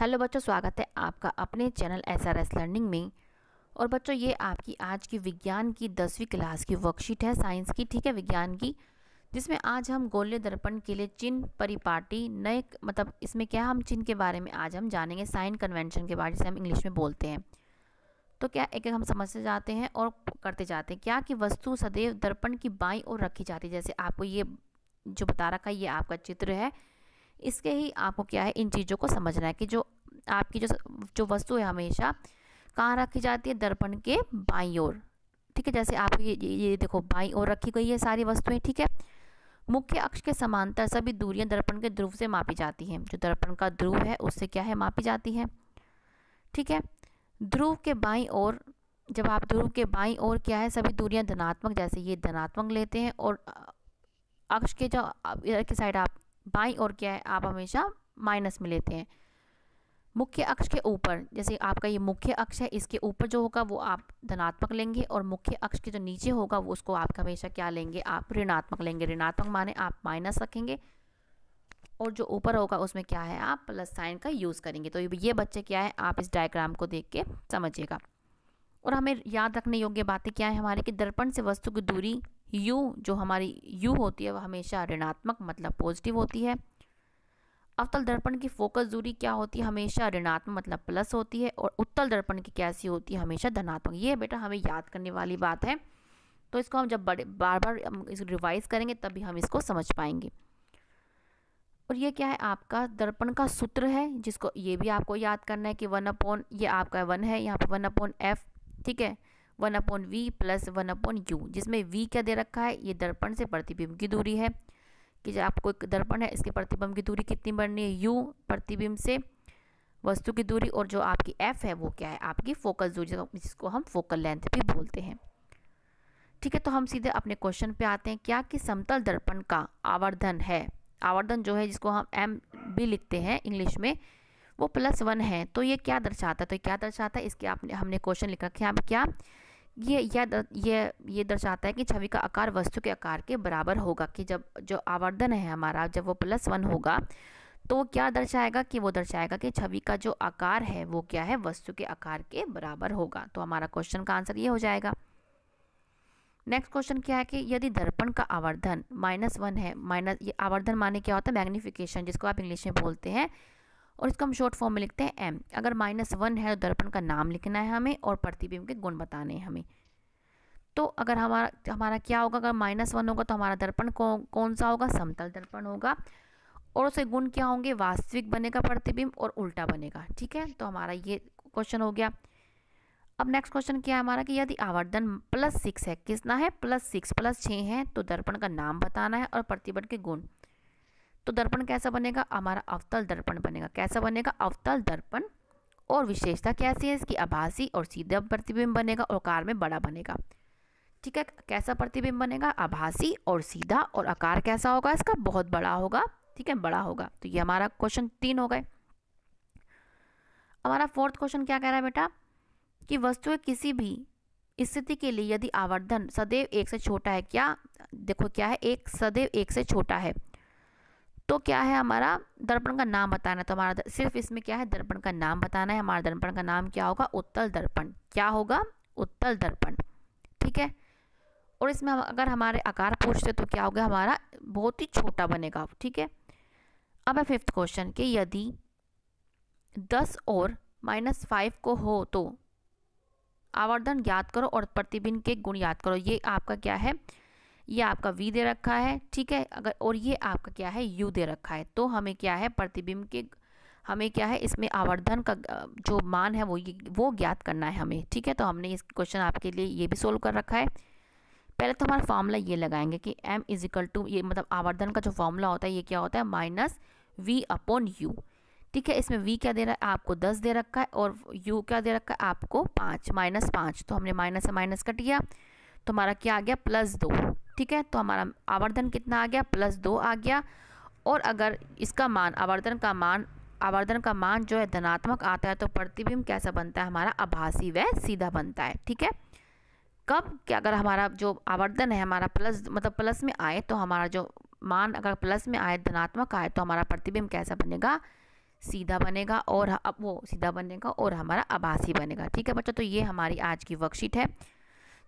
hello बच्चों स्वागत है आपका अपने channel S R S learning में और बच्चों ये आपकी आज की विज्ञान की दसवीं क्लास की वर्कशीट है साइंस की ठीक है विज्ञान की जिसमें आज हम गोल्य दर्पण के लिए चिन्ह परिपाटी नए मतलब इसमें क्या हम चिन्ह के बारे में आज हम जानेंगे साइन कन्वेंशन के बारे से हम इंग्लिश में बोलते हैं तो क्या एक एक हम समझते जाते हैं और करते जाते हैं क्या कि वस्तु सदैव दर्पण की बाई और रखी जाती है जैसे आपको ये जो बता रखा है ये आपका चित्र है इसके ही आपको क्या है इन चीज़ों को समझना है कि जो आपकी जो जो वस्तु है हमेशा कहाँ रखी जाती है दर्पण के बाई ओर ठीक है जैसे आप ये ये देखो बाई ओर रखी गई है सारी वस्तुएं ठीक है मुख्य अक्ष के समांतर सभी दूरियां दर्पण के ध्रुव से मापी जाती हैं जो दर्पण का ध्रुव है उससे क्या है मापी जाती है ठीक है ध्रुव के बाई ओर जब आप ध्रुव के बाई ओर क्या है सभी दूरियां धनात्मक जैसे ये धनात्मक लेते हैं और अक्ष के जो इधर की साइड आप बाई और क्या है आप हमेशा माइनस में लेते हैं मुख्य अक्ष के ऊपर जैसे आपका ये मुख्य अक्ष है इसके ऊपर जो होगा वो आप धनात्मक लेंगे और मुख्य अक्ष के जो नीचे होगा वो उसको आप हमेशा क्या लेंगे आप ऋणात्मक लेंगे ऋणात्मक माने आप माइनस रखेंगे और जो ऊपर होगा उसमें क्या है आप प्लस साइन का यूज़ करेंगे तो ये बच्चे क्या है आप इस डायग्राम को देख के समझिएगा और हमें याद रखने योग्य बातें क्या है हमारे कि दर्पण से वस्तु की दूरी यू जो हमारी यू होती है वह हमेशा ऋणात्मक मतलब पॉजिटिव होती है अवतल दर्पण की फोकस दूरी क्या होती है हमेशा ऋणात्मक मतलब प्लस होती है और उत्तल दर्पण की कैसी होती है हमेशा धनात्मक ये बेटा हमें याद करने वाली बात है तो इसको हम जब बड़े बार बार इसको रिवाइज करेंगे तभी हम इसको समझ पाएंगे और ये क्या है आपका दर्पण का सूत्र है जिसको ये भी आपको याद करना है कि वन अपॉन ये आपका वन है यहाँ पर वन अपॉन एफ ठीक है one upon V plus one upon U जिसमें वी क्या दे रखा है ये दर्पण से प्रतिबिंब की दूरी है कि जो आपको एक दर्पण है इसके प्रतिबिंब की दूरी कितनी बढ़नी है यू प्रतिबिंब से वस्तु की दूरी और जो आपकी एफ है वो क्या है आपकी फोकल दूरी जिसको हम फोकल लेंथ भी बोलते हैं ठीक है तो हम सीधे अपने क्वेश्चन पे आते हैं क्या कि समतल दर्पण का आवर्धन है आवर्धन जो है जिसको हम एम भी लिखते हैं इंग्लिश में वो प्लस वन है तो ये क्या दर्शाता है तो क्या दर्शाता है इसके आपने हमने क्वेश्चन लिख रखे हैं आप क्या ये यह ये ये दर्शाता है कि छवि का आकार वस्तु के आकार के बराबर होगा कि जब जो आवर्धन है हमारा जब वो प्लस वन होगा तो वो क्या दर्शाएगा कि वो दर्शाएगा कि छवि का जो आकार है वो क्या है वस्तु के आकार के बराबर होगा तो हमारा क्वेश्चन का आंसर ये हो जाएगा नेक्स्ट क्वेश्चन क्या है कि यदि दर्पण का आवर्धन माइनस वन है माइनस ये आवर्धन माने क्या होता है मैग्निफिकेशन जिसको आप इंग्लिश में बोलते हैं और इसका हम शॉर्ट फॉर्म में लिखते हैं एम अगर माइनस वन है तो दर्पण का नाम लिखना है हमें और प्रतिबिंब के गुण बताने हैं हमें तो अगर हमारा हमारा क्या होगा अगर माइनस वन होगा तो हमारा दर्पण कौ, कौन सा होगा समतल दर्पण होगा और उसे गुण क्या होंगे वास्तविक बनेगा प्रतिबिंब और उल्टा बनेगा ठीक है तो हमारा ये क्वेश्चन हो गया अब नेक्स्ट क्वेश्चन क्या है हमारा कि यदि आवर्धन प्लस सिक्स है कितना है प्लस सिक्स प्लस छः है तो दर्पण का नाम बताना है और प्रतिबंध के गुण तो दर्पण कैसा बनेगा हमारा अवतल दर्पण बनेगा कैसा बनेगा अवतल दर्पण और विशेषता कैसी है इसकी आभासी और सीधा प्रतिबिंब बनेगा और आकार में बड़ा बनेगा ठीक है कैसा प्रतिबिंब बनेगा आभासी और सीधा और आकार कैसा होगा इसका बहुत बड़ा होगा ठीक है बड़ा होगा तो ये हमारा क्वेश्चन तीन हो गए हमारा फोर्थ क्वेश्चन क्या कह रहा है बेटा कि वस्तुएं किसी भी स्थिति के लिए यदि आवर्धन सदैव एक से छोटा है क्या देखो क्या है एक सदैव एक से छोटा है तो क्या है हमारा दर्पण का नाम बताना तो हमारा सिर्फ इसमें क्या है दर्पण का नाम बताना है हमारा दर्पण का नाम क्या होगा उत्तल दर्पण क्या होगा उत्तल दर्पण ठीक है और इसमें हम अगर हमारे आकार पूछते तो क्या होगा हमारा बहुत ही छोटा बनेगा ठीक है अब है फिफ्थ क्वेश्चन कि यदि दस और माइनस फाइव को हो तो आवर्धन याद करो और प्रतिबिंब के गुण याद करो ये आपका क्या है ये आपका वी दे रखा है ठीक है अगर और ये आपका क्या है यू दे रखा है तो हमें क्या है प्रतिबिंब के हमें क्या है इसमें आवर्धन का जो मान है वो ये वो ज्ञात करना है हमें ठीक है तो हमने इस क्वेश्चन आपके लिए ये भी सोल्व कर रखा है पहले तो हमारा फार्मूला ये लगाएंगे कि m इज इक्वल टू ये मतलब आवर्धन का जो फार्मूला होता है ये क्या होता है माइनस वी अपॉन यू ठीक है इसमें v क्या दे रहा है आपको दस दे रखा है और u क्या दे रखा है आपको पाँच माइनस पाँच तो हमने माइनस से माइनस कट गया तो हमारा क्या आ गया प्लस दो ठीक है तो हमारा आवर्धन कितना आ गया प्लस दो आ गया और अगर इसका मान आवर्धन का मान आवर्धन का मान जो है धनात्मक आता है तो प्रतिबिंब कैसा बनता है हमारा आभासी वह सीधा बनता है ठीक है कब कि अगर हमारा जो आवर्धन है हमारा प्लस मतलब प्लस में आए तो हमारा जो मान अगर प्लस में आए धनात्मक आए तो हमारा प्रतिबिंब कैसा बनेगा सीधा बनेगा और अब वो सीधा बनेगा और हमारा आभासी बनेगा ठीक है बच्चों तो ये हमारी आज की वर्कशीट है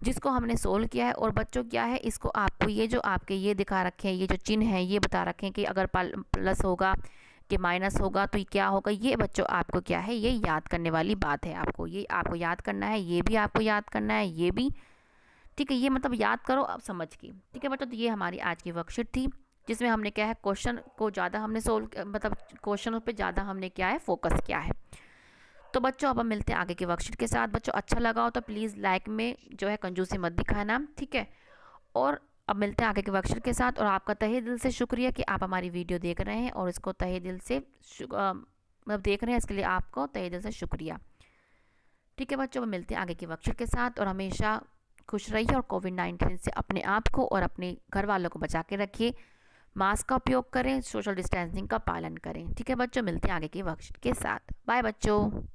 जिसको हमने सोल्व किया है और बच्चों क्या है इसको आपको ये जो आपके ये दिखा रखे हैं ये जो चिन्ह है ये बता रखे हैं कि अगर प्लस होगा कि माइनस होगा तो क्या होगा ये बच्चों आपको क्या है ये याद करने वाली बात है आपको ये आपको याद करना है ये भी आपको याद करना है ये भी ठीक है ये मतलब याद करो अब समझ के ठीक है बच्चों तो ये हमारी आज की वर्कशीट थी जिसमें हमने क्या है क्वेश्चन को ज़्यादा हमने सोल्व मतलब क्वेश्चनों पे ज़्यादा हमने क्या है फोकस किया है तो बच्चों अब हम मिलते हैं आगे की वर्कशीट के साथ बच्चों अच्छा लगा हो तो प्लीज़ लाइक में जो है कंजूसी मत दिखाना ठीक है और अब मिलते हैं आगे की वर्कशीट के साथ और आपका तहे दिल से शुक्रिया कि आप हमारी वीडियो देख रहे हैं और इसको तहे दिल से मतलब देख रहे हैं इसके लिए आपको तहे दिल से शुक्रिया ठीक है बच्चों मिलते हैं आगे की वर्कशीट के साथ और हमेशा खुश रहिए और कोविड नाइन्टीन से अपने आप को और अपने घर वालों को बचा के रखिए मास्क का उपयोग करें सोशल डिस्टेंसिंग का पालन करें ठीक है बच्चों मिलते हैं आगे की वर्कशीट के साथ बाय बच्चों